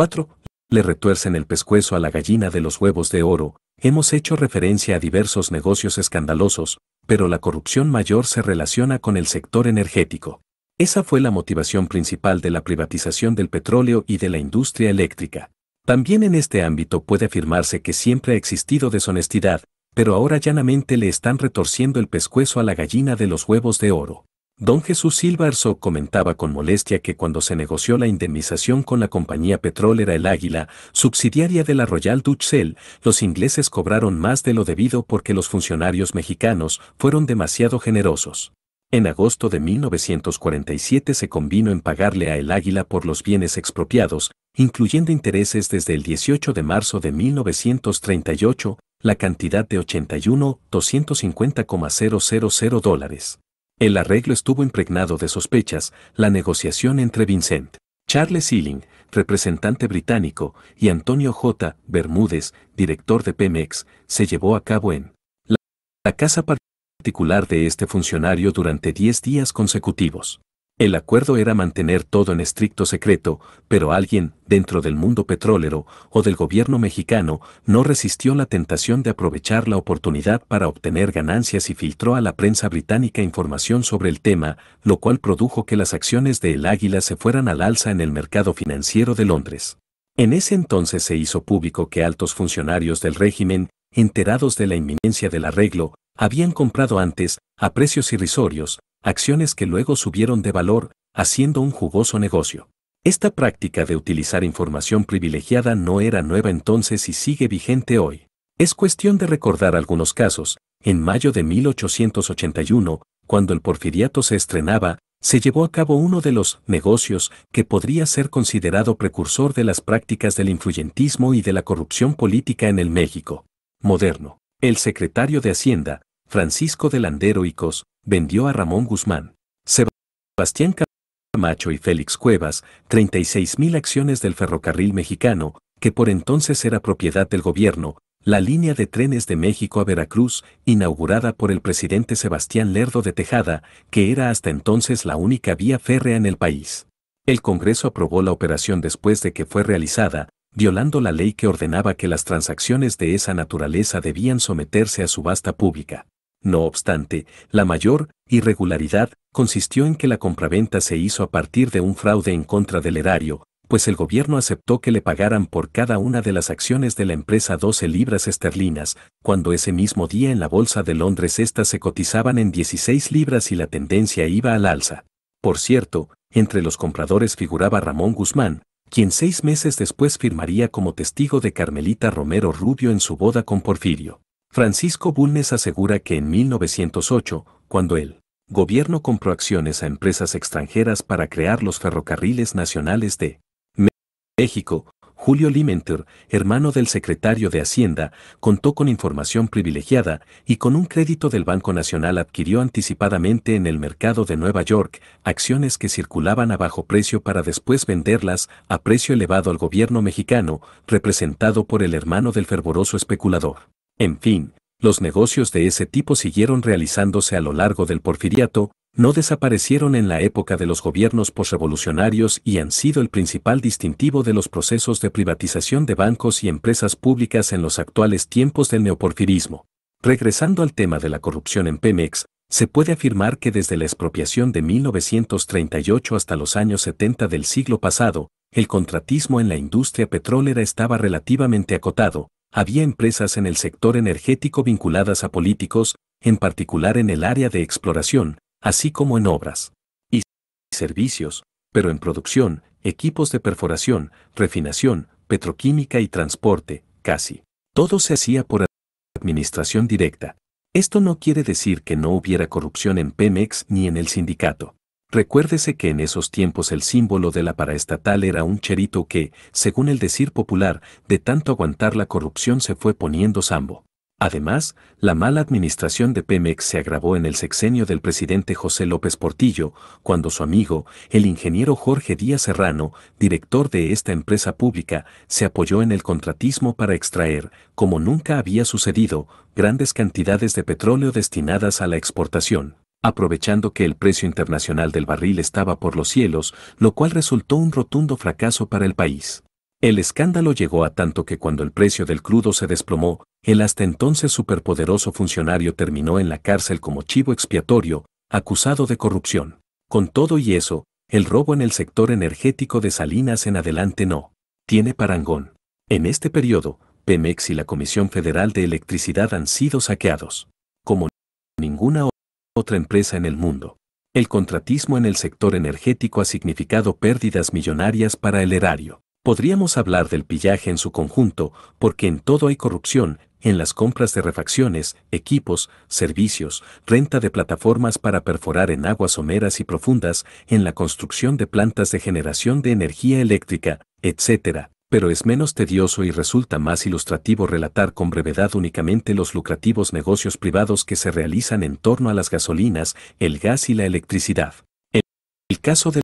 4. Le retuercen el pescuezo a la gallina de los huevos de oro. Hemos hecho referencia a diversos negocios escandalosos, pero la corrupción mayor se relaciona con el sector energético. Esa fue la motivación principal de la privatización del petróleo y de la industria eléctrica. También en este ámbito puede afirmarse que siempre ha existido deshonestidad, pero ahora llanamente le están retorciendo el pescuezo a la gallina de los huevos de oro. Don Jesús Silva Arzó comentaba con molestia que cuando se negoció la indemnización con la compañía petrolera El Águila, subsidiaria de la Royal Dutch Shell, los ingleses cobraron más de lo debido porque los funcionarios mexicanos fueron demasiado generosos. En agosto de 1947 se convino en pagarle a El Águila por los bienes expropiados, incluyendo intereses desde el 18 de marzo de 1938, la cantidad de 81.250,000 dólares. El arreglo estuvo impregnado de sospechas, la negociación entre Vincent, Charles Ealing, representante británico, y Antonio J. Bermúdez, director de Pemex, se llevó a cabo en la casa particular de este funcionario durante 10 días consecutivos. El acuerdo era mantener todo en estricto secreto, pero alguien, dentro del mundo petrolero o del gobierno mexicano, no resistió la tentación de aprovechar la oportunidad para obtener ganancias y filtró a la prensa británica información sobre el tema, lo cual produjo que las acciones de El Águila se fueran al alza en el mercado financiero de Londres. En ese entonces se hizo público que altos funcionarios del régimen, enterados de la inminencia del arreglo, habían comprado antes, a precios irrisorios, acciones que luego subieron de valor, haciendo un jugoso negocio. Esta práctica de utilizar información privilegiada no era nueva entonces y sigue vigente hoy. Es cuestión de recordar algunos casos. En mayo de 1881, cuando el porfiriato se estrenaba, se llevó a cabo uno de los negocios que podría ser considerado precursor de las prácticas del influyentismo y de la corrupción política en el México moderno. El secretario de Hacienda, Francisco de Landero y Cos, vendió a Ramón Guzmán, Sebastián Camacho y Félix Cuevas 36.000 acciones del ferrocarril mexicano, que por entonces era propiedad del gobierno, la línea de trenes de México a Veracruz, inaugurada por el presidente Sebastián Lerdo de Tejada, que era hasta entonces la única vía férrea en el país. El Congreso aprobó la operación después de que fue realizada, violando la ley que ordenaba que las transacciones de esa naturaleza debían someterse a subasta pública. No obstante, la mayor irregularidad consistió en que la compraventa se hizo a partir de un fraude en contra del erario, pues el gobierno aceptó que le pagaran por cada una de las acciones de la empresa 12 libras esterlinas, cuando ese mismo día en la Bolsa de Londres éstas se cotizaban en 16 libras y la tendencia iba al alza. Por cierto, entre los compradores figuraba Ramón Guzmán, quien seis meses después firmaría como testigo de Carmelita Romero Rubio en su boda con Porfirio. Francisco Bulnes asegura que en 1908, cuando el gobierno compró acciones a empresas extranjeras para crear los ferrocarriles nacionales de México, Julio Limenter, hermano del secretario de Hacienda, contó con información privilegiada y con un crédito del Banco Nacional adquirió anticipadamente en el mercado de Nueva York acciones que circulaban a bajo precio para después venderlas a precio elevado al gobierno mexicano, representado por el hermano del fervoroso especulador. En fin, los negocios de ese tipo siguieron realizándose a lo largo del porfiriato, no desaparecieron en la época de los gobiernos posrevolucionarios y han sido el principal distintivo de los procesos de privatización de bancos y empresas públicas en los actuales tiempos del neoporfirismo. Regresando al tema de la corrupción en Pemex, se puede afirmar que desde la expropiación de 1938 hasta los años 70 del siglo pasado, el contratismo en la industria petrolera estaba relativamente acotado, había empresas en el sector energético vinculadas a políticos, en particular en el área de exploración, así como en obras y servicios, pero en producción, equipos de perforación, refinación, petroquímica y transporte, casi. Todo se hacía por administración directa. Esto no quiere decir que no hubiera corrupción en Pemex ni en el sindicato. Recuérdese que en esos tiempos el símbolo de la paraestatal era un cherito que, según el decir popular, de tanto aguantar la corrupción se fue poniendo zambo. Además, la mala administración de Pemex se agravó en el sexenio del presidente José López Portillo, cuando su amigo, el ingeniero Jorge Díaz Serrano, director de esta empresa pública, se apoyó en el contratismo para extraer, como nunca había sucedido, grandes cantidades de petróleo destinadas a la exportación aprovechando que el precio internacional del barril estaba por los cielos, lo cual resultó un rotundo fracaso para el país. El escándalo llegó a tanto que cuando el precio del crudo se desplomó, el hasta entonces superpoderoso funcionario terminó en la cárcel como chivo expiatorio, acusado de corrupción. Con todo y eso, el robo en el sector energético de Salinas en adelante no tiene parangón. En este periodo, Pemex y la Comisión Federal de Electricidad han sido saqueados. Como ninguna otra empresa en el mundo. El contratismo en el sector energético ha significado pérdidas millonarias para el erario. Podríamos hablar del pillaje en su conjunto, porque en todo hay corrupción, en las compras de refacciones, equipos, servicios, renta de plataformas para perforar en aguas someras y profundas, en la construcción de plantas de generación de energía eléctrica, etc pero es menos tedioso y resulta más ilustrativo relatar con brevedad únicamente los lucrativos negocios privados que se realizan en torno a las gasolinas, el gas y la electricidad. El caso de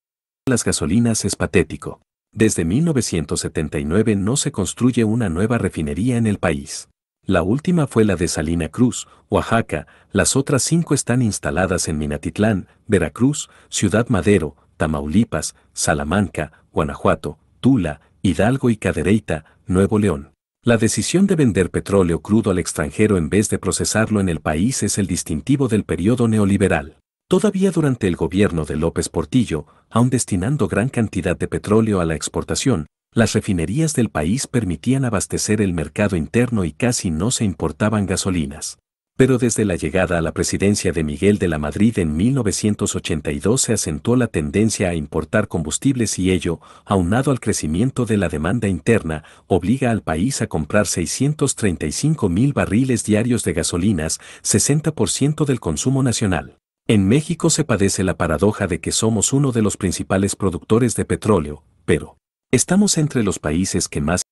las gasolinas es patético. Desde 1979 no se construye una nueva refinería en el país. La última fue la de Salina Cruz, Oaxaca, las otras cinco están instaladas en Minatitlán, Veracruz, Ciudad Madero, Tamaulipas, Salamanca, Guanajuato, Tula, Hidalgo y Cadereyta, Nuevo León. La decisión de vender petróleo crudo al extranjero en vez de procesarlo en el país es el distintivo del periodo neoliberal. Todavía durante el gobierno de López Portillo, aun destinando gran cantidad de petróleo a la exportación, las refinerías del país permitían abastecer el mercado interno y casi no se importaban gasolinas pero desde la llegada a la presidencia de Miguel de la Madrid en 1982 se acentuó la tendencia a importar combustibles y ello, aunado al crecimiento de la demanda interna, obliga al país a comprar 635 mil barriles diarios de gasolinas, 60% del consumo nacional. En México se padece la paradoja de que somos uno de los principales productores de petróleo, pero estamos entre los países que más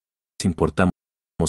importamos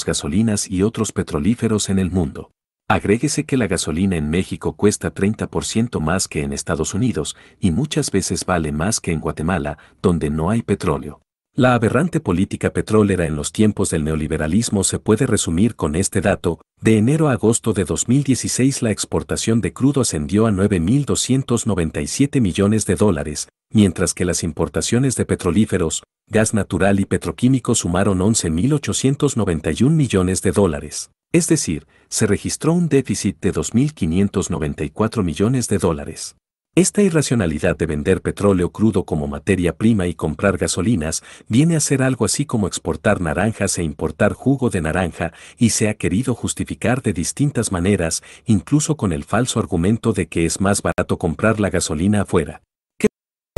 gasolinas y otros petrolíferos en el mundo. Agréguese que la gasolina en México cuesta 30% más que en Estados Unidos y muchas veces vale más que en Guatemala, donde no hay petróleo. La aberrante política petrolera en los tiempos del neoliberalismo se puede resumir con este dato. De enero a agosto de 2016 la exportación de crudo ascendió a 9.297 millones de dólares, mientras que las importaciones de petrolíferos, gas natural y petroquímico sumaron 11.891 millones de dólares es decir, se registró un déficit de 2.594 millones de dólares. Esta irracionalidad de vender petróleo crudo como materia prima y comprar gasolinas viene a ser algo así como exportar naranjas e importar jugo de naranja y se ha querido justificar de distintas maneras, incluso con el falso argumento de que es más barato comprar la gasolina afuera que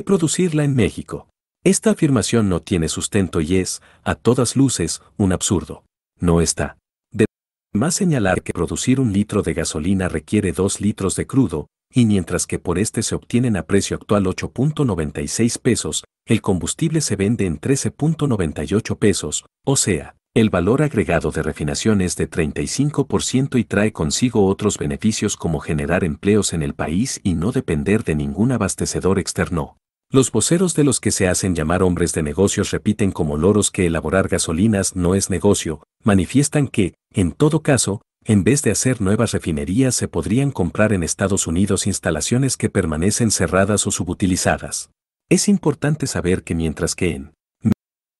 producirla en México. Esta afirmación no tiene sustento y es, a todas luces, un absurdo. No está más señalar que producir un litro de gasolina requiere 2 litros de crudo, y mientras que por este se obtienen a precio actual 8.96 pesos, el combustible se vende en 13.98 pesos, o sea, el valor agregado de refinación es de 35% y trae consigo otros beneficios como generar empleos en el país y no depender de ningún abastecedor externo. Los voceros de los que se hacen llamar hombres de negocios repiten como loros que elaborar gasolinas no es negocio, manifiestan que, en todo caso, en vez de hacer nuevas refinerías se podrían comprar en Estados Unidos instalaciones que permanecen cerradas o subutilizadas. Es importante saber que mientras que en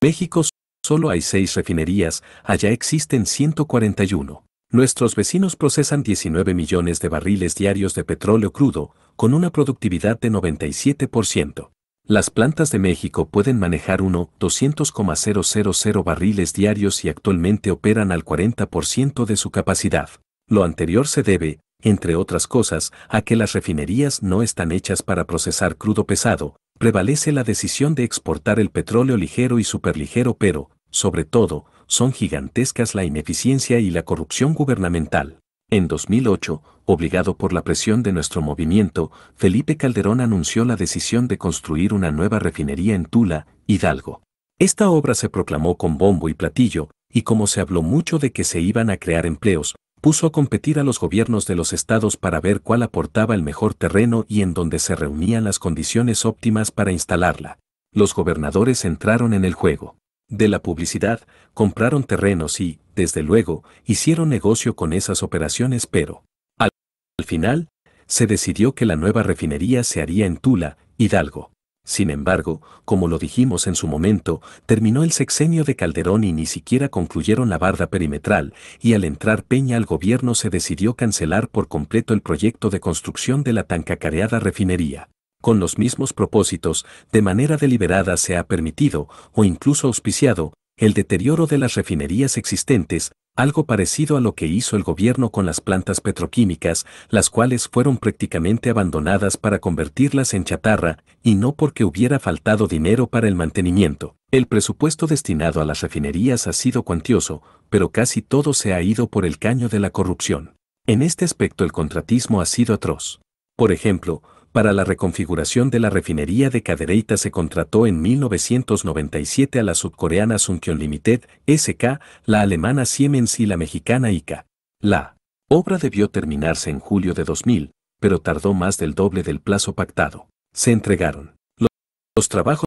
México solo hay seis refinerías, allá existen 141. Nuestros vecinos procesan 19 millones de barriles diarios de petróleo crudo, con una productividad de 97%. Las plantas de México pueden manejar 1.200,000 barriles diarios y actualmente operan al 40% de su capacidad. Lo anterior se debe, entre otras cosas, a que las refinerías no están hechas para procesar crudo pesado, prevalece la decisión de exportar el petróleo ligero y superligero pero, sobre todo, son gigantescas la ineficiencia y la corrupción gubernamental. En 2008, obligado por la presión de nuestro movimiento, Felipe Calderón anunció la decisión de construir una nueva refinería en Tula, Hidalgo. Esta obra se proclamó con bombo y platillo, y como se habló mucho de que se iban a crear empleos, puso a competir a los gobiernos de los estados para ver cuál aportaba el mejor terreno y en donde se reunían las condiciones óptimas para instalarla. Los gobernadores entraron en el juego de la publicidad, compraron terrenos y, desde luego, hicieron negocio con esas operaciones, pero al, final, se decidió que la nueva refinería se haría en Tula, Hidalgo. Sin embargo, como lo dijimos en su momento, terminó el sexenio de Calderón y ni siquiera concluyeron la barda perimetral, y al entrar Peña al gobierno se decidió cancelar por completo el proyecto de construcción de la tan cacareada refinería con los mismos propósitos, de manera deliberada se ha permitido, o incluso auspiciado, el deterioro de las refinerías existentes, algo parecido a lo que hizo el gobierno con las plantas petroquímicas, las cuales fueron prácticamente abandonadas para convertirlas en chatarra, y no porque hubiera faltado dinero para el mantenimiento. El presupuesto destinado a las refinerías ha sido cuantioso, pero casi todo se ha ido por el caño de la corrupción. En este aspecto el contratismo ha sido atroz. Por ejemplo, para la reconfiguración de la refinería de Cadereita se contrató en 1997 a la sudcoreana Sunkyon Limited, SK, la alemana Siemens y la mexicana ICA. La obra debió terminarse en julio de 2000, pero tardó más del doble del plazo pactado. Se entregaron los trabajos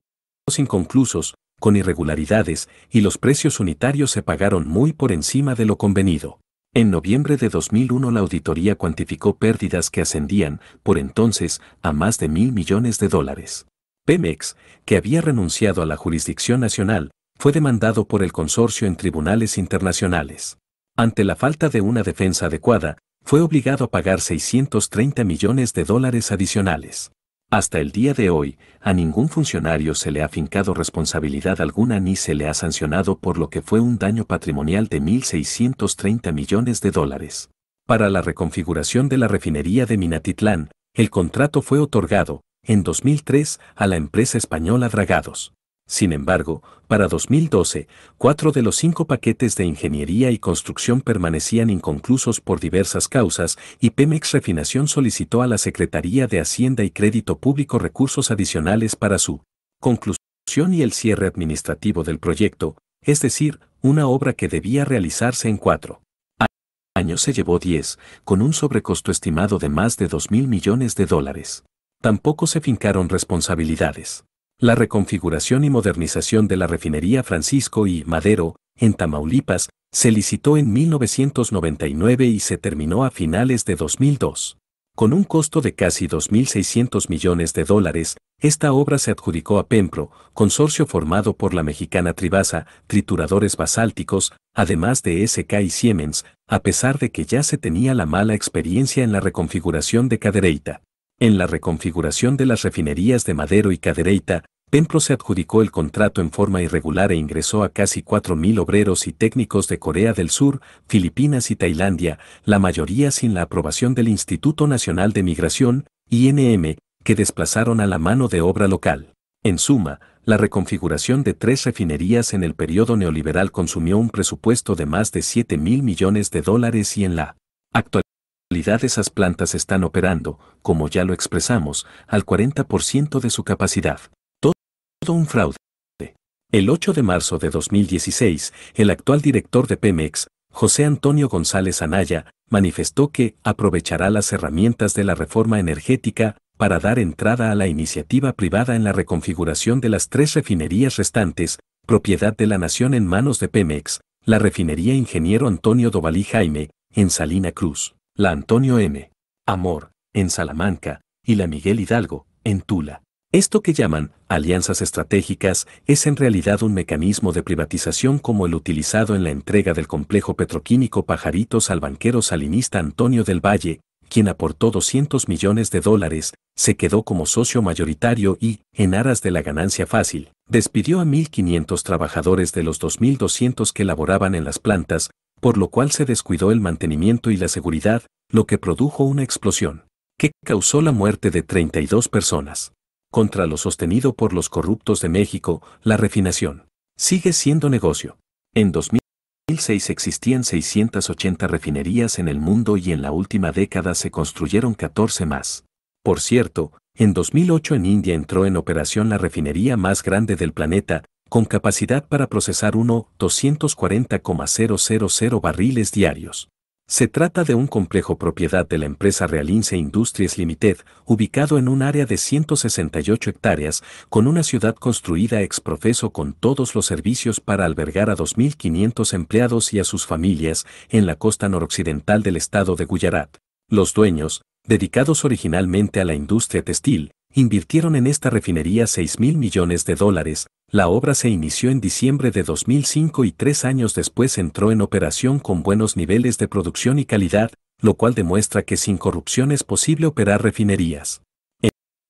inconclusos, con irregularidades, y los precios unitarios se pagaron muy por encima de lo convenido. En noviembre de 2001 la auditoría cuantificó pérdidas que ascendían, por entonces, a más de mil millones de dólares. Pemex, que había renunciado a la jurisdicción nacional, fue demandado por el consorcio en tribunales internacionales. Ante la falta de una defensa adecuada, fue obligado a pagar 630 millones de dólares adicionales. Hasta el día de hoy, a ningún funcionario se le ha fincado responsabilidad alguna ni se le ha sancionado por lo que fue un daño patrimonial de 1.630 millones de dólares. Para la reconfiguración de la refinería de Minatitlán, el contrato fue otorgado, en 2003, a la empresa española Dragados. Sin embargo, para 2012, cuatro de los cinco paquetes de ingeniería y construcción permanecían inconclusos por diversas causas y Pemex Refinación solicitó a la Secretaría de Hacienda y Crédito Público recursos adicionales para su conclusión y el cierre administrativo del proyecto, es decir, una obra que debía realizarse en cuatro años se llevó 10, con un sobrecosto estimado de más de 2 mil millones de dólares. Tampoco se fincaron responsabilidades la reconfiguración y modernización de la refinería Francisco y Madero, en Tamaulipas, se licitó en 1999 y se terminó a finales de 2002. Con un costo de casi 2.600 millones de dólares, esta obra se adjudicó a Pempro, consorcio formado por la mexicana Tribasa, trituradores basálticos, además de SK y Siemens, a pesar de que ya se tenía la mala experiencia en la reconfiguración de Cadereyta. En la reconfiguración de las refinerías de Madero y Cadereyta, Templo se adjudicó el contrato en forma irregular e ingresó a casi 4.000 obreros y técnicos de Corea del Sur, Filipinas y Tailandia, la mayoría sin la aprobación del Instituto Nacional de Migración, INM, que desplazaron a la mano de obra local. En suma, la reconfiguración de tres refinerías en el periodo neoliberal consumió un presupuesto de más de 7.000 mil millones de dólares y en la actualidad realidad esas plantas están operando, como ya lo expresamos, al 40% de su capacidad. Todo un fraude. El 8 de marzo de 2016, el actual director de Pemex, José Antonio González Anaya, manifestó que aprovechará las herramientas de la reforma energética para dar entrada a la iniciativa privada en la reconfiguración de las tres refinerías restantes, propiedad de la nación en manos de Pemex, la refinería ingeniero Antonio Dovalí Jaime, en Salina Cruz la Antonio M. Amor, en Salamanca, y la Miguel Hidalgo, en Tula. Esto que llaman alianzas estratégicas es en realidad un mecanismo de privatización como el utilizado en la entrega del complejo petroquímico Pajaritos al banquero salinista Antonio del Valle, quien aportó 200 millones de dólares, se quedó como socio mayoritario y, en aras de la ganancia fácil, despidió a 1.500 trabajadores de los 2.200 que laboraban en las plantas, por lo cual se descuidó el mantenimiento y la seguridad, lo que produjo una explosión, que causó la muerte de 32 personas. Contra lo sostenido por los corruptos de México, la refinación sigue siendo negocio. En 2006 existían 680 refinerías en el mundo y en la última década se construyeron 14 más. Por cierto, en 2008 en India entró en operación la refinería más grande del planeta, con capacidad para procesar 1.240,000 barriles diarios. Se trata de un complejo propiedad de la empresa Realince Industries Limited, ubicado en un área de 168 hectáreas, con una ciudad construida ex profeso con todos los servicios para albergar a 2.500 empleados y a sus familias en la costa noroccidental del estado de Gujarat. Los dueños, dedicados originalmente a la industria textil, invirtieron en esta refinería 6 mil millones de dólares, la obra se inició en diciembre de 2005 y tres años después entró en operación con buenos niveles de producción y calidad, lo cual demuestra que sin corrupción es posible operar refinerías.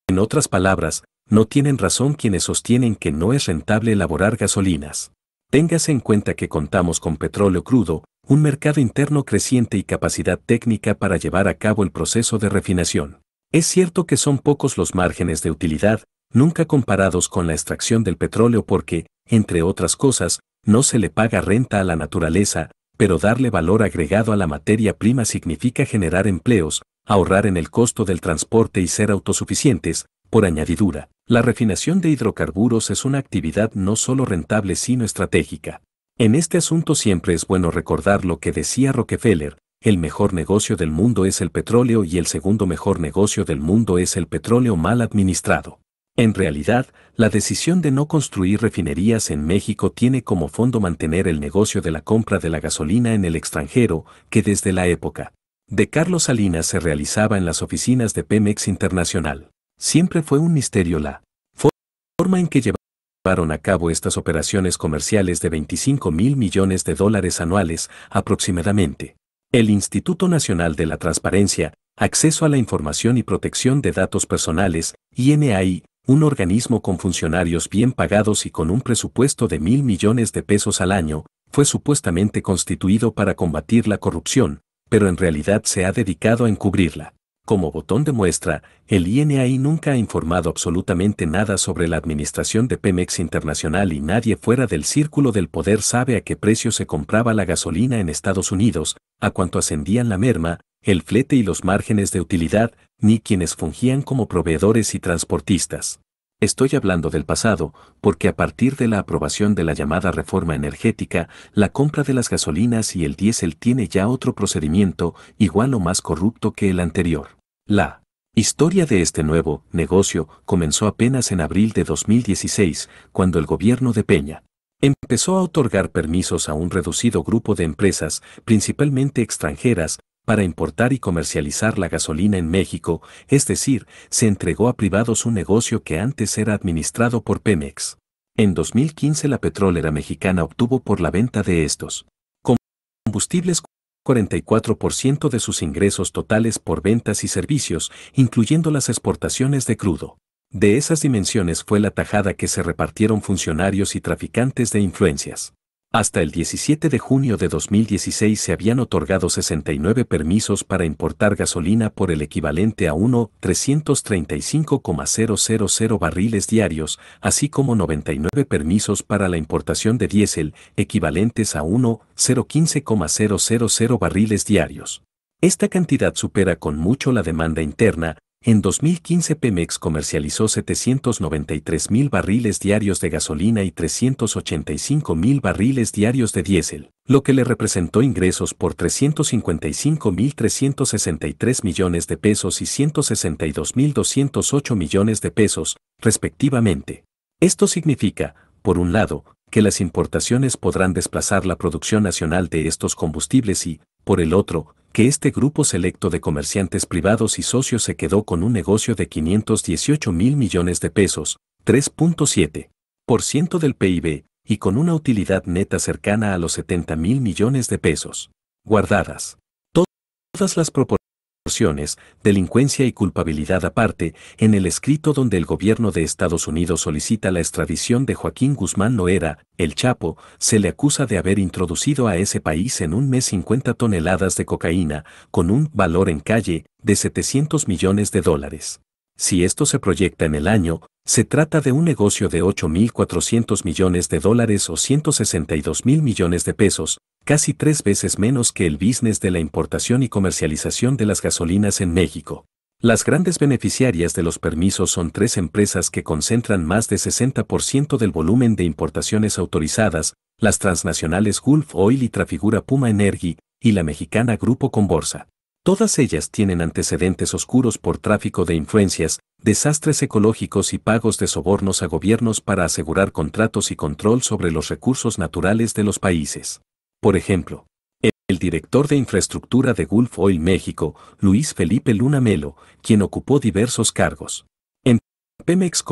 En otras palabras, no tienen razón quienes sostienen que no es rentable elaborar gasolinas. Téngase en cuenta que contamos con petróleo crudo, un mercado interno creciente y capacidad técnica para llevar a cabo el proceso de refinación. Es cierto que son pocos los márgenes de utilidad, nunca comparados con la extracción del petróleo porque, entre otras cosas, no se le paga renta a la naturaleza, pero darle valor agregado a la materia prima significa generar empleos, ahorrar en el costo del transporte y ser autosuficientes, por añadidura. La refinación de hidrocarburos es una actividad no solo rentable sino estratégica. En este asunto siempre es bueno recordar lo que decía Rockefeller, el mejor negocio del mundo es el petróleo y el segundo mejor negocio del mundo es el petróleo mal administrado. En realidad, la decisión de no construir refinerías en México tiene como fondo mantener el negocio de la compra de la gasolina en el extranjero, que desde la época de Carlos Salinas se realizaba en las oficinas de Pemex Internacional. Siempre fue un misterio la forma en que llevaron a cabo estas operaciones comerciales de 25 mil millones de dólares anuales aproximadamente. El Instituto Nacional de la Transparencia, Acceso a la Información y Protección de Datos Personales, INAI, un organismo con funcionarios bien pagados y con un presupuesto de mil millones de pesos al año, fue supuestamente constituido para combatir la corrupción, pero en realidad se ha dedicado a encubrirla. Como botón de muestra, el INAI nunca ha informado absolutamente nada sobre la administración de Pemex Internacional y nadie fuera del círculo del poder sabe a qué precio se compraba la gasolina en Estados Unidos, a cuánto ascendían la merma, el flete y los márgenes de utilidad, ni quienes fungían como proveedores y transportistas. Estoy hablando del pasado, porque a partir de la aprobación de la llamada reforma energética, la compra de las gasolinas y el diésel tiene ya otro procedimiento, igual o más corrupto que el anterior. La historia de este nuevo negocio comenzó apenas en abril de 2016, cuando el gobierno de Peña empezó a otorgar permisos a un reducido grupo de empresas, principalmente extranjeras, para importar y comercializar la gasolina en México, es decir, se entregó a privados un negocio que antes era administrado por Pemex. En 2015 la petrolera mexicana obtuvo por la venta de estos combustibles 44% de sus ingresos totales por ventas y servicios, incluyendo las exportaciones de crudo. De esas dimensiones fue la tajada que se repartieron funcionarios y traficantes de influencias. Hasta el 17 de junio de 2016 se habían otorgado 69 permisos para importar gasolina por el equivalente a 1.335,000 barriles diarios, así como 99 permisos para la importación de diésel, equivalentes a 1.015,000 barriles diarios. Esta cantidad supera con mucho la demanda interna, en 2015 Pemex comercializó 793.000 barriles diarios de gasolina y mil barriles diarios de diésel, lo que le representó ingresos por 355.363 millones de pesos y 162.208 millones de pesos, respectivamente. Esto significa, por un lado, que las importaciones podrán desplazar la producción nacional de estos combustibles y, por el otro, que este grupo selecto de comerciantes privados y socios se quedó con un negocio de 518 mil millones de pesos, 3.7% del PIB, y con una utilidad neta cercana a los 70 mil millones de pesos. Guardadas. Todas las proporciones delincuencia y culpabilidad aparte, en el escrito donde el gobierno de Estados Unidos solicita la extradición de Joaquín Guzmán Noera, el Chapo, se le acusa de haber introducido a ese país en un mes 50 toneladas de cocaína, con un valor en calle de 700 millones de dólares. Si esto se proyecta en el año, se trata de un negocio de 8.400 millones de dólares o mil millones de pesos, casi tres veces menos que el business de la importación y comercialización de las gasolinas en México. Las grandes beneficiarias de los permisos son tres empresas que concentran más de 60% del volumen de importaciones autorizadas, las transnacionales Gulf Oil y Trafigura Puma Energy, y la mexicana Grupo Conborsa. Todas ellas tienen antecedentes oscuros por tráfico de influencias, desastres ecológicos y pagos de sobornos a gobiernos para asegurar contratos y control sobre los recursos naturales de los países. Por ejemplo, el director de infraestructura de Gulf Oil México, Luis Felipe Luna Melo, quien ocupó diversos cargos. En Pemex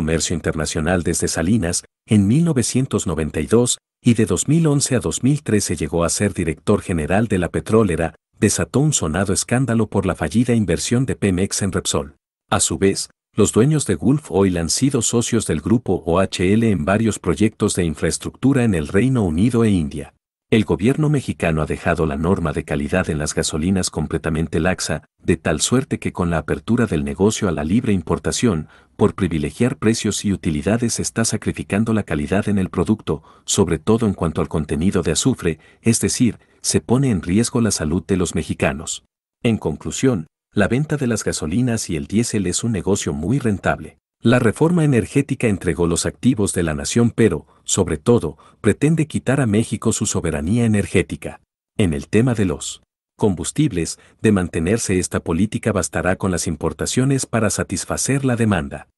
Comercio Internacional desde Salinas, en 1992, y de 2011 a 2013 llegó a ser director general de la petrolera, desató un sonado escándalo por la fallida inversión de Pemex en Repsol. A su vez, los dueños de Gulf Oil han sido socios del grupo OHL en varios proyectos de infraestructura en el Reino Unido e India. El gobierno mexicano ha dejado la norma de calidad en las gasolinas completamente laxa, de tal suerte que con la apertura del negocio a la libre importación, por privilegiar precios y utilidades está sacrificando la calidad en el producto, sobre todo en cuanto al contenido de azufre, es decir, se pone en riesgo la salud de los mexicanos. En conclusión, la venta de las gasolinas y el diésel es un negocio muy rentable. La reforma energética entregó los activos de la nación pero, sobre todo, pretende quitar a México su soberanía energética. En el tema de los combustibles, de mantenerse esta política bastará con las importaciones para satisfacer la demanda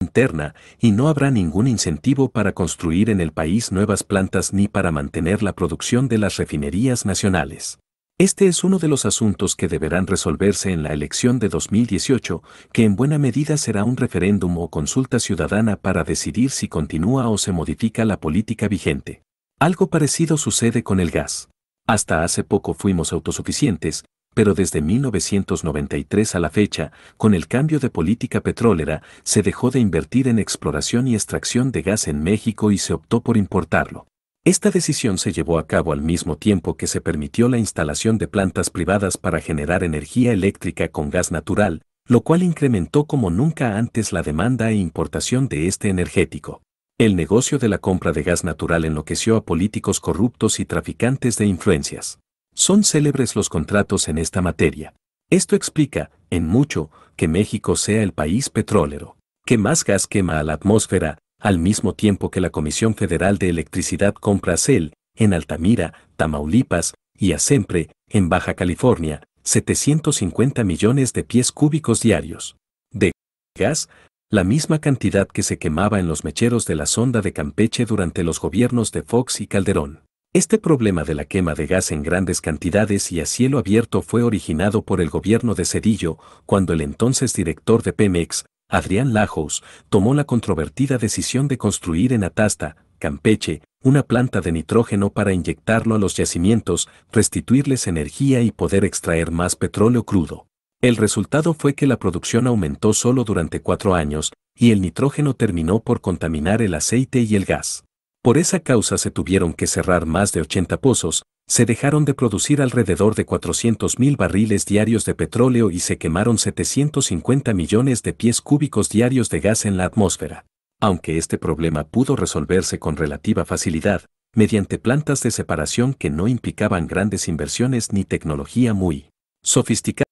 interna y no habrá ningún incentivo para construir en el país nuevas plantas ni para mantener la producción de las refinerías nacionales. Este es uno de los asuntos que deberán resolverse en la elección de 2018, que en buena medida será un referéndum o consulta ciudadana para decidir si continúa o se modifica la política vigente. Algo parecido sucede con el gas. Hasta hace poco fuimos autosuficientes, pero desde 1993 a la fecha, con el cambio de política petrolera, se dejó de invertir en exploración y extracción de gas en México y se optó por importarlo. Esta decisión se llevó a cabo al mismo tiempo que se permitió la instalación de plantas privadas para generar energía eléctrica con gas natural, lo cual incrementó como nunca antes la demanda e importación de este energético. El negocio de la compra de gas natural enloqueció a políticos corruptos y traficantes de influencias. Son célebres los contratos en esta materia. Esto explica, en mucho, que México sea el país petrolero, que más gas quema a la atmósfera, al mismo tiempo que la Comisión Federal de Electricidad compra a CEL, en Altamira, Tamaulipas, y a Sempre, en Baja California, 750 millones de pies cúbicos diarios. De gas, la misma cantidad que se quemaba en los mecheros de la sonda de Campeche durante los gobiernos de Fox y Calderón. Este problema de la quema de gas en grandes cantidades y a cielo abierto fue originado por el gobierno de Cedillo, cuando el entonces director de Pemex, Adrián Lajos, tomó la controvertida decisión de construir en Atasta, Campeche, una planta de nitrógeno para inyectarlo a los yacimientos, restituirles energía y poder extraer más petróleo crudo. El resultado fue que la producción aumentó solo durante cuatro años, y el nitrógeno terminó por contaminar el aceite y el gas. Por esa causa se tuvieron que cerrar más de 80 pozos, se dejaron de producir alrededor de 400.000 barriles diarios de petróleo y se quemaron 750 millones de pies cúbicos diarios de gas en la atmósfera. Aunque este problema pudo resolverse con relativa facilidad, mediante plantas de separación que no implicaban grandes inversiones ni tecnología muy sofisticada,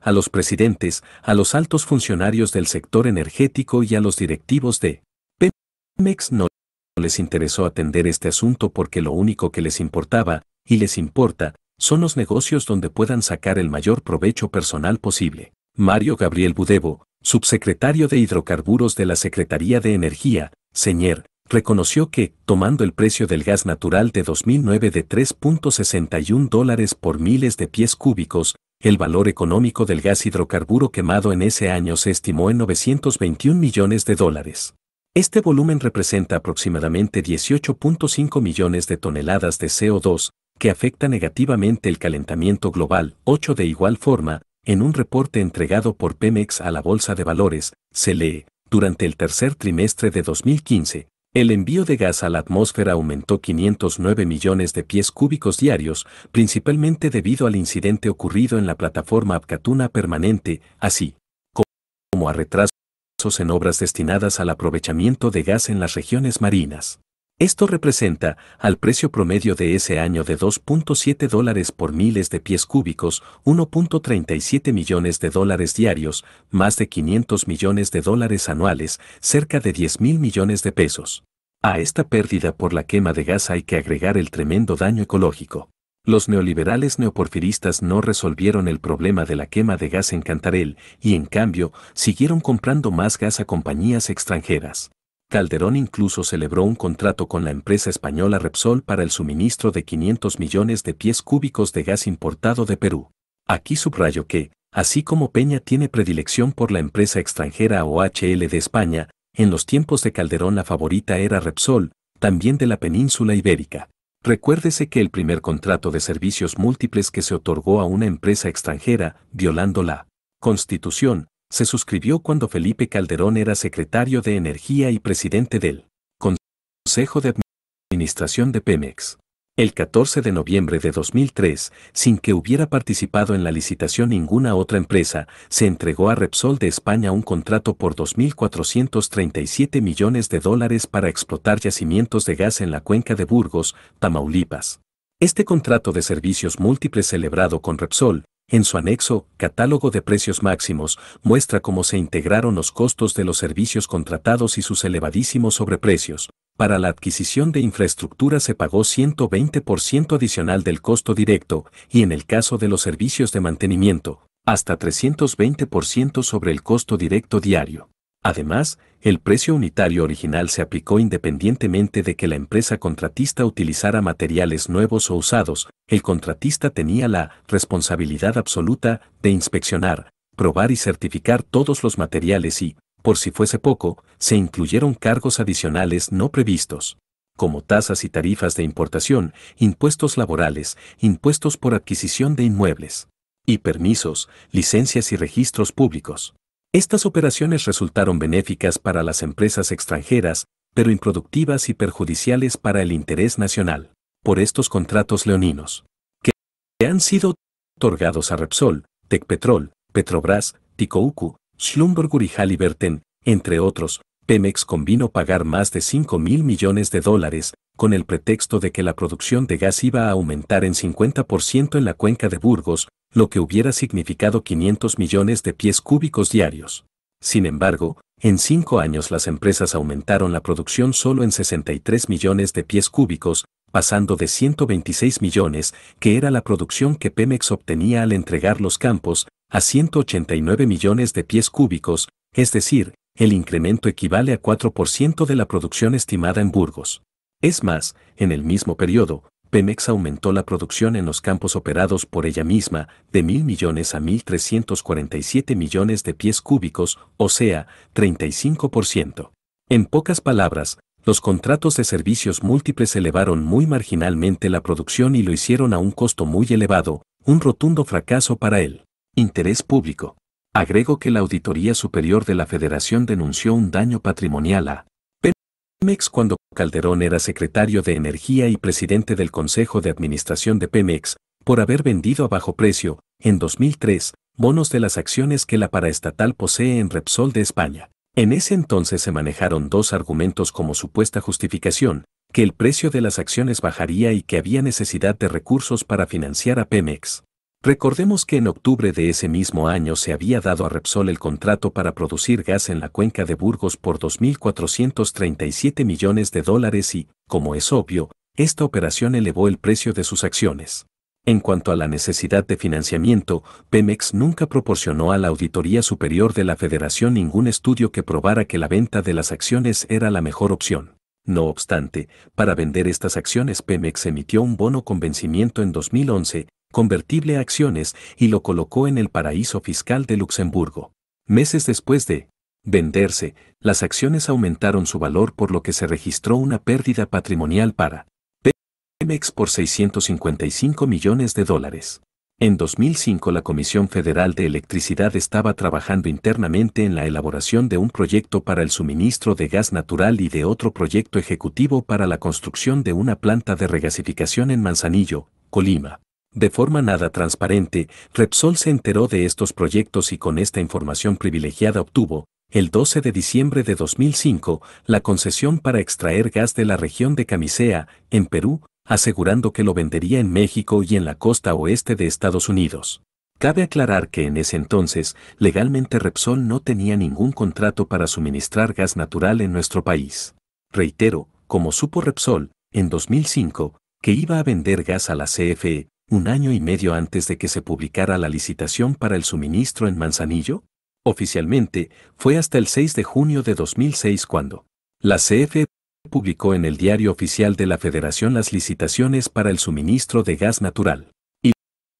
a los presidentes, a los altos funcionarios del sector energético y a los directivos de Pemex no les interesó atender este asunto porque lo único que les importaba, y les importa, son los negocios donde puedan sacar el mayor provecho personal posible. Mario Gabriel Budebo, subsecretario de Hidrocarburos de la Secretaría de Energía, señor, reconoció que, tomando el precio del gas natural de 2009 de 3.61 dólares por miles de pies cúbicos, el valor económico del gas hidrocarburo quemado en ese año se estimó en 921 millones de dólares. Este volumen representa aproximadamente 18.5 millones de toneladas de CO2, que afecta negativamente el calentamiento global. 8 De igual forma, en un reporte entregado por Pemex a la Bolsa de Valores, se lee, durante el tercer trimestre de 2015, el envío de gas a la atmósfera aumentó 509 millones de pies cúbicos diarios, principalmente debido al incidente ocurrido en la plataforma Apcatuna permanente, así como a retrasos en obras destinadas al aprovechamiento de gas en las regiones marinas. Esto representa, al precio promedio de ese año de 2.7 dólares por miles de pies cúbicos, 1.37 millones de dólares diarios, más de 500 millones de dólares anuales, cerca de 10 mil millones de pesos. A esta pérdida por la quema de gas hay que agregar el tremendo daño ecológico. Los neoliberales neoporfiristas no resolvieron el problema de la quema de gas en Cantarel y en cambio siguieron comprando más gas a compañías extranjeras. Calderón incluso celebró un contrato con la empresa española Repsol para el suministro de 500 millones de pies cúbicos de gas importado de Perú. Aquí subrayo que, así como Peña tiene predilección por la empresa extranjera OHL de España, en los tiempos de Calderón la favorita era Repsol, también de la península ibérica. Recuérdese que el primer contrato de servicios múltiples que se otorgó a una empresa extranjera, violando la Constitución, se suscribió cuando Felipe Calderón era secretario de Energía y presidente del Consejo de Administración de Pemex el 14 de noviembre de 2003, sin que hubiera participado en la licitación ninguna otra empresa, se entregó a Repsol de España un contrato por 2.437 millones de dólares para explotar yacimientos de gas en la cuenca de Burgos, Tamaulipas. Este contrato de servicios múltiples celebrado con Repsol, en su anexo, Catálogo de Precios Máximos, muestra cómo se integraron los costos de los servicios contratados y sus elevadísimos sobreprecios, para la adquisición de infraestructura se pagó 120% adicional del costo directo y en el caso de los servicios de mantenimiento, hasta 320% sobre el costo directo diario. Además, el precio unitario original se aplicó independientemente de que la empresa contratista utilizara materiales nuevos o usados, el contratista tenía la responsabilidad absoluta de inspeccionar, probar y certificar todos los materiales y, por si fuese poco, se incluyeron cargos adicionales no previstos, como tasas y tarifas de importación, impuestos laborales, impuestos por adquisición de inmuebles, y permisos, licencias y registros públicos. Estas operaciones resultaron benéficas para las empresas extranjeras, pero improductivas y perjudiciales para el interés nacional, por estos contratos leoninos, que han sido otorgados a Repsol, Tecpetrol, Petrobras, Ticoucu, Schlumberger y Halliburton, entre otros, Pemex convino pagar más de 5 mil millones de dólares, con el pretexto de que la producción de gas iba a aumentar en 50% en la cuenca de Burgos, lo que hubiera significado 500 millones de pies cúbicos diarios. Sin embargo, en cinco años las empresas aumentaron la producción solo en 63 millones de pies cúbicos, pasando de 126 millones, que era la producción que Pemex obtenía al entregar los campos, a 189 millones de pies cúbicos, es decir, el incremento equivale a 4% de la producción estimada en Burgos. Es más, en el mismo periodo, Pemex aumentó la producción en los campos operados por ella misma de 1.000 millones a 1.347 millones de pies cúbicos, o sea, 35%. En pocas palabras, los contratos de servicios múltiples elevaron muy marginalmente la producción y lo hicieron a un costo muy elevado, un rotundo fracaso para él. Interés público. Agrego que la Auditoría Superior de la Federación denunció un daño patrimonial a Pemex cuando Calderón era secretario de Energía y presidente del Consejo de Administración de Pemex, por haber vendido a bajo precio, en 2003, bonos de las acciones que la paraestatal posee en Repsol de España. En ese entonces se manejaron dos argumentos como supuesta justificación, que el precio de las acciones bajaría y que había necesidad de recursos para financiar a Pemex. Recordemos que en octubre de ese mismo año se había dado a Repsol el contrato para producir gas en la cuenca de Burgos por 2.437 millones de dólares y, como es obvio, esta operación elevó el precio de sus acciones. En cuanto a la necesidad de financiamiento, Pemex nunca proporcionó a la Auditoría Superior de la Federación ningún estudio que probara que la venta de las acciones era la mejor opción. No obstante, para vender estas acciones Pemex emitió un bono con vencimiento en 2011, convertible a acciones y lo colocó en el paraíso fiscal de Luxemburgo. Meses después de venderse, las acciones aumentaron su valor por lo que se registró una pérdida patrimonial para Pemex por 655 millones de dólares. En 2005 la Comisión Federal de Electricidad estaba trabajando internamente en la elaboración de un proyecto para el suministro de gas natural y de otro proyecto ejecutivo para la construcción de una planta de regasificación en Manzanillo, Colima. De forma nada transparente, Repsol se enteró de estos proyectos y con esta información privilegiada obtuvo, el 12 de diciembre de 2005, la concesión para extraer gas de la región de Camisea, en Perú, asegurando que lo vendería en México y en la costa oeste de Estados Unidos. Cabe aclarar que en ese entonces, legalmente Repsol no tenía ningún contrato para suministrar gas natural en nuestro país. Reitero, como supo Repsol, en 2005, que iba a vender gas a la CFE, un año y medio antes de que se publicara la licitación para el suministro en Manzanillo? Oficialmente, fue hasta el 6 de junio de 2006 cuando la CFE publicó en el Diario Oficial de la Federación las licitaciones para el suministro de gas natural y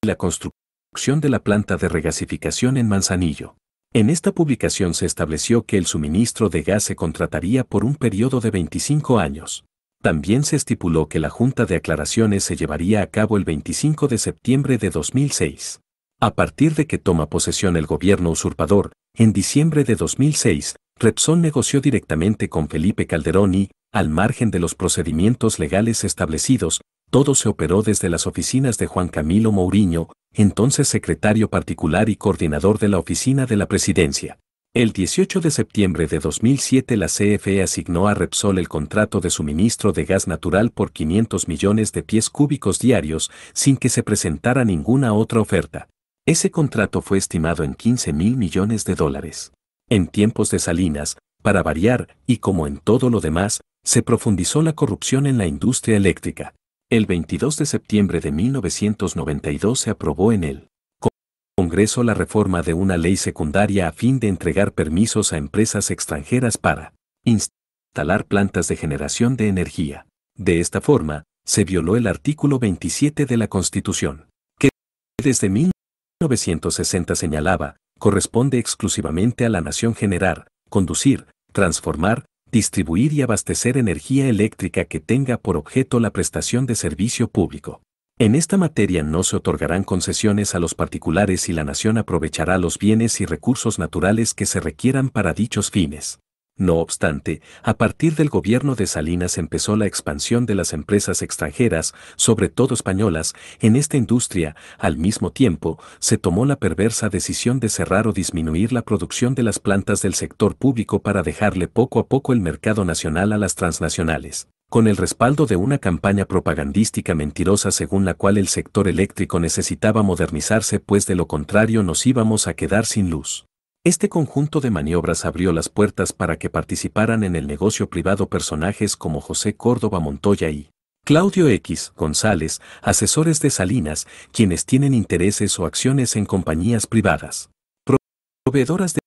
la construcción de la planta de regasificación en Manzanillo. En esta publicación se estableció que el suministro de gas se contrataría por un periodo de 25 años. También se estipuló que la Junta de Aclaraciones se llevaría a cabo el 25 de septiembre de 2006. A partir de que toma posesión el gobierno usurpador, en diciembre de 2006, Repsol negoció directamente con Felipe Calderón y, al margen de los procedimientos legales establecidos, todo se operó desde las oficinas de Juan Camilo Mourinho, entonces secretario particular y coordinador de la oficina de la presidencia. El 18 de septiembre de 2007 la CFE asignó a Repsol el contrato de suministro de gas natural por 500 millones de pies cúbicos diarios sin que se presentara ninguna otra oferta. Ese contrato fue estimado en 15 mil millones de dólares. En tiempos de Salinas, para variar, y como en todo lo demás, se profundizó la corrupción en la industria eléctrica. El 22 de septiembre de 1992 se aprobó en él. Congreso la reforma de una ley secundaria a fin de entregar permisos a empresas extranjeras para instalar plantas de generación de energía. De esta forma, se violó el artículo 27 de la Constitución, que desde 1960 señalaba, corresponde exclusivamente a la nación generar, conducir, transformar, distribuir y abastecer energía eléctrica que tenga por objeto la prestación de servicio público. En esta materia no se otorgarán concesiones a los particulares y la nación aprovechará los bienes y recursos naturales que se requieran para dichos fines. No obstante, a partir del gobierno de Salinas empezó la expansión de las empresas extranjeras, sobre todo españolas, en esta industria, al mismo tiempo, se tomó la perversa decisión de cerrar o disminuir la producción de las plantas del sector público para dejarle poco a poco el mercado nacional a las transnacionales con el respaldo de una campaña propagandística mentirosa según la cual el sector eléctrico necesitaba modernizarse pues de lo contrario nos íbamos a quedar sin luz. Este conjunto de maniobras abrió las puertas para que participaran en el negocio privado personajes como José Córdoba Montoya y Claudio X. González, asesores de Salinas, quienes tienen intereses o acciones en compañías privadas, proveedoras de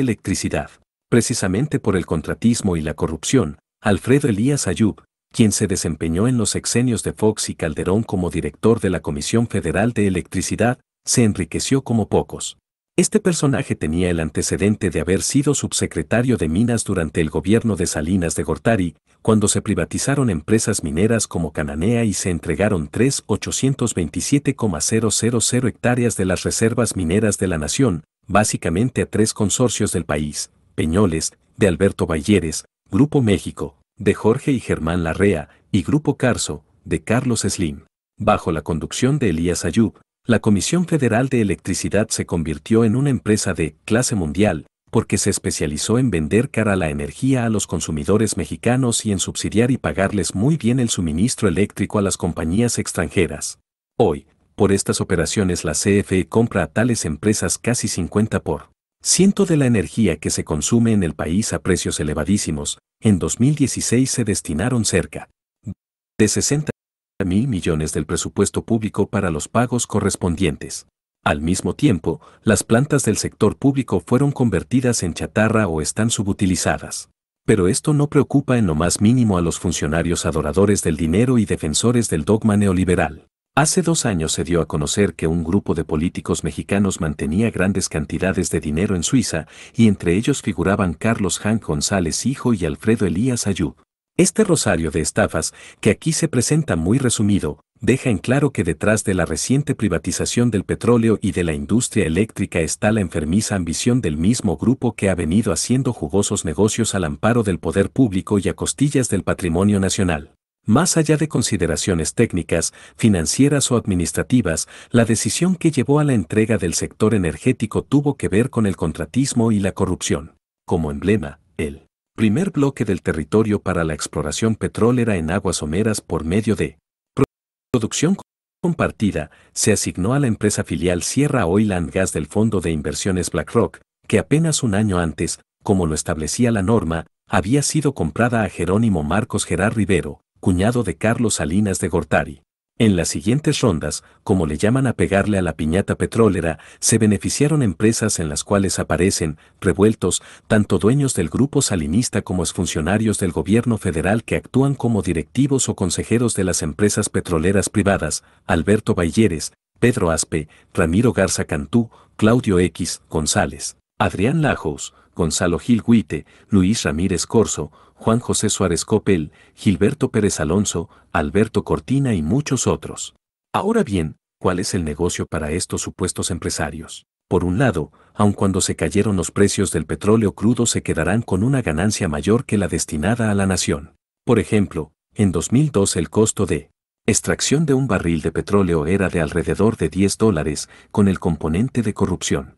electricidad. Precisamente por el contratismo y la corrupción, Alfredo Elías Ayub, quien se desempeñó en los exenios de Fox y Calderón como director de la Comisión Federal de Electricidad, se enriqueció como pocos. Este personaje tenía el antecedente de haber sido subsecretario de Minas durante el gobierno de Salinas de Gortari, cuando se privatizaron empresas mineras como Cananea y se entregaron 3.827,000 hectáreas de las reservas mineras de la nación, básicamente a tres consorcios del país, Peñoles, de Alberto Valleres, Grupo México, de Jorge y Germán Larrea, y Grupo Carso, de Carlos Slim. Bajo la conducción de Elías Ayub, la Comisión Federal de Electricidad se convirtió en una empresa de clase mundial, porque se especializó en vender cara la energía a los consumidores mexicanos y en subsidiar y pagarles muy bien el suministro eléctrico a las compañías extranjeras. Hoy, por estas operaciones la CFE compra a tales empresas casi 50 por Ciento de la energía que se consume en el país a precios elevadísimos, en 2016 se destinaron cerca de 60 mil millones del presupuesto público para los pagos correspondientes. Al mismo tiempo, las plantas del sector público fueron convertidas en chatarra o están subutilizadas. Pero esto no preocupa en lo más mínimo a los funcionarios adoradores del dinero y defensores del dogma neoliberal. Hace dos años se dio a conocer que un grupo de políticos mexicanos mantenía grandes cantidades de dinero en Suiza, y entre ellos figuraban Carlos Jan González Hijo y Alfredo Elías Ayú. Este rosario de estafas, que aquí se presenta muy resumido, deja en claro que detrás de la reciente privatización del petróleo y de la industria eléctrica está la enfermiza ambición del mismo grupo que ha venido haciendo jugosos negocios al amparo del poder público y a costillas del patrimonio nacional. Más allá de consideraciones técnicas, financieras o administrativas, la decisión que llevó a la entrega del sector energético tuvo que ver con el contratismo y la corrupción. Como emblema, el primer bloque del territorio para la exploración petrolera en aguas someras por medio de producción compartida se asignó a la empresa filial Sierra Oil and Gas del fondo de inversiones BlackRock, que apenas un año antes, como lo establecía la norma, había sido comprada a Jerónimo Marcos Gerard Rivero, cuñado de Carlos Salinas de Gortari. En las siguientes rondas, como le llaman a pegarle a la piñata petrolera, se beneficiaron empresas en las cuales aparecen, revueltos, tanto dueños del grupo salinista como exfuncionarios del gobierno federal que actúan como directivos o consejeros de las empresas petroleras privadas, Alberto Balleres, Pedro Aspe, Ramiro Garza Cantú, Claudio X. González, Adrián Lajos, Gonzalo Gil Huite, Luis Ramírez Corso, Juan José Suárez Copel, Gilberto Pérez Alonso, Alberto Cortina y muchos otros. Ahora bien, ¿cuál es el negocio para estos supuestos empresarios? Por un lado, aun cuando se cayeron los precios del petróleo crudo se quedarán con una ganancia mayor que la destinada a la nación. Por ejemplo, en 2002 el costo de extracción de un barril de petróleo era de alrededor de 10 dólares, con el componente de corrupción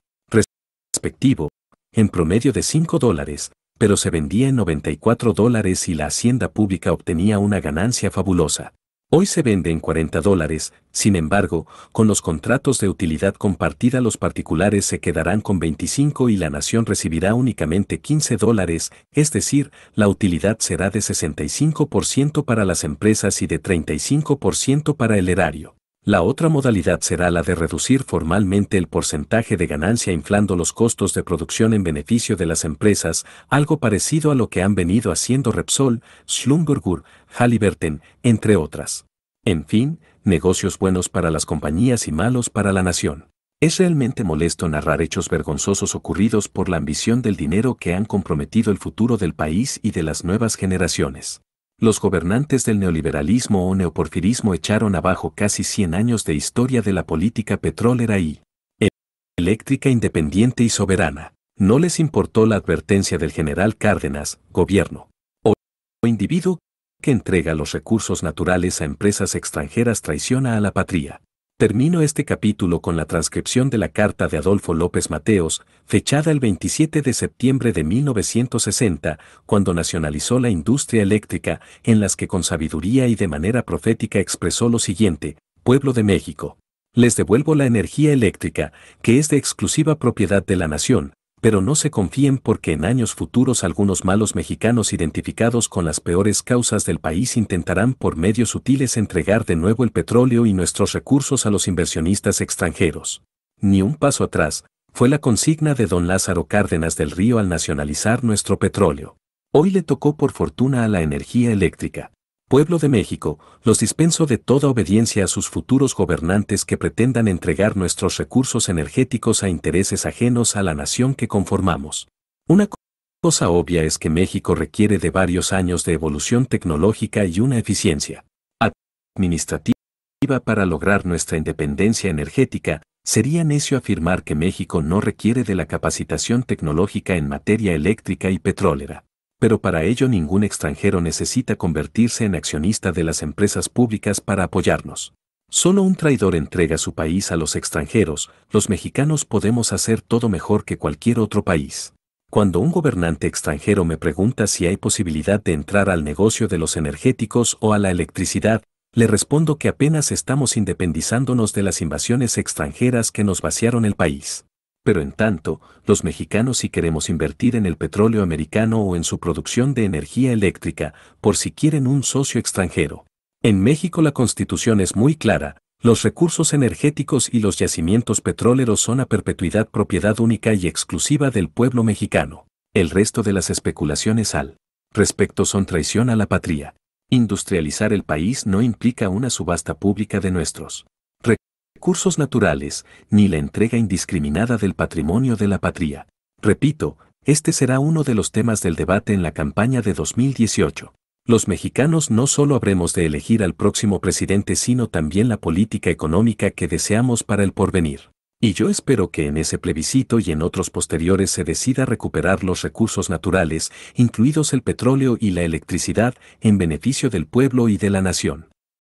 respectivo, en promedio de 5 dólares, pero se vendía en 94 dólares y la hacienda pública obtenía una ganancia fabulosa. Hoy se vende en 40 dólares, sin embargo, con los contratos de utilidad compartida los particulares se quedarán con 25 y la nación recibirá únicamente 15 dólares, es decir, la utilidad será de 65% para las empresas y de 35% para el erario. La otra modalidad será la de reducir formalmente el porcentaje de ganancia inflando los costos de producción en beneficio de las empresas, algo parecido a lo que han venido haciendo Repsol, Schlumberger, Halliburton, entre otras. En fin, negocios buenos para las compañías y malos para la nación. Es realmente molesto narrar hechos vergonzosos ocurridos por la ambición del dinero que han comprometido el futuro del país y de las nuevas generaciones los gobernantes del neoliberalismo o neoporfirismo echaron abajo casi 100 años de historia de la política petrolera y eléctrica independiente y soberana. No les importó la advertencia del general Cárdenas, gobierno o individuo que entrega los recursos naturales a empresas extranjeras traiciona a la patria. Termino este capítulo con la transcripción de la carta de Adolfo López Mateos, fechada el 27 de septiembre de 1960, cuando nacionalizó la industria eléctrica, en las que con sabiduría y de manera profética expresó lo siguiente, Pueblo de México. Les devuelvo la energía eléctrica, que es de exclusiva propiedad de la nación, pero no se confíen porque en años futuros algunos malos mexicanos identificados con las peores causas del país intentarán por medios sutiles entregar de nuevo el petróleo y nuestros recursos a los inversionistas extranjeros. Ni un paso atrás, fue la consigna de don Lázaro Cárdenas del Río al nacionalizar nuestro petróleo. Hoy le tocó por fortuna a la energía eléctrica pueblo de México, los dispenso de toda obediencia a sus futuros gobernantes que pretendan entregar nuestros recursos energéticos a intereses ajenos a la nación que conformamos. Una cosa obvia es que México requiere de varios años de evolución tecnológica y una eficiencia administrativa para lograr nuestra independencia energética, sería necio afirmar que México no requiere de la capacitación tecnológica en materia eléctrica y petrolera pero para ello ningún extranjero necesita convertirse en accionista de las empresas públicas para apoyarnos. Solo un traidor entrega su país a los extranjeros, los mexicanos podemos hacer todo mejor que cualquier otro país. Cuando un gobernante extranjero me pregunta si hay posibilidad de entrar al negocio de los energéticos o a la electricidad, le respondo que apenas estamos independizándonos de las invasiones extranjeras que nos vaciaron el país pero en tanto, los mexicanos si queremos invertir en el petróleo americano o en su producción de energía eléctrica, por si quieren un socio extranjero. En México la constitución es muy clara, los recursos energéticos y los yacimientos petroleros son a perpetuidad propiedad única y exclusiva del pueblo mexicano. El resto de las especulaciones al respecto son traición a la patria. Industrializar el país no implica una subasta pública de nuestros recursos naturales, ni la entrega indiscriminada del patrimonio de la patria. Repito, este será uno de los temas del debate en la campaña de 2018. Los mexicanos no solo habremos de elegir al próximo presidente, sino también la política económica que deseamos para el porvenir. Y yo espero que en ese plebiscito y en otros posteriores se decida recuperar los recursos naturales, incluidos el petróleo y la electricidad, en beneficio del pueblo y de la nación.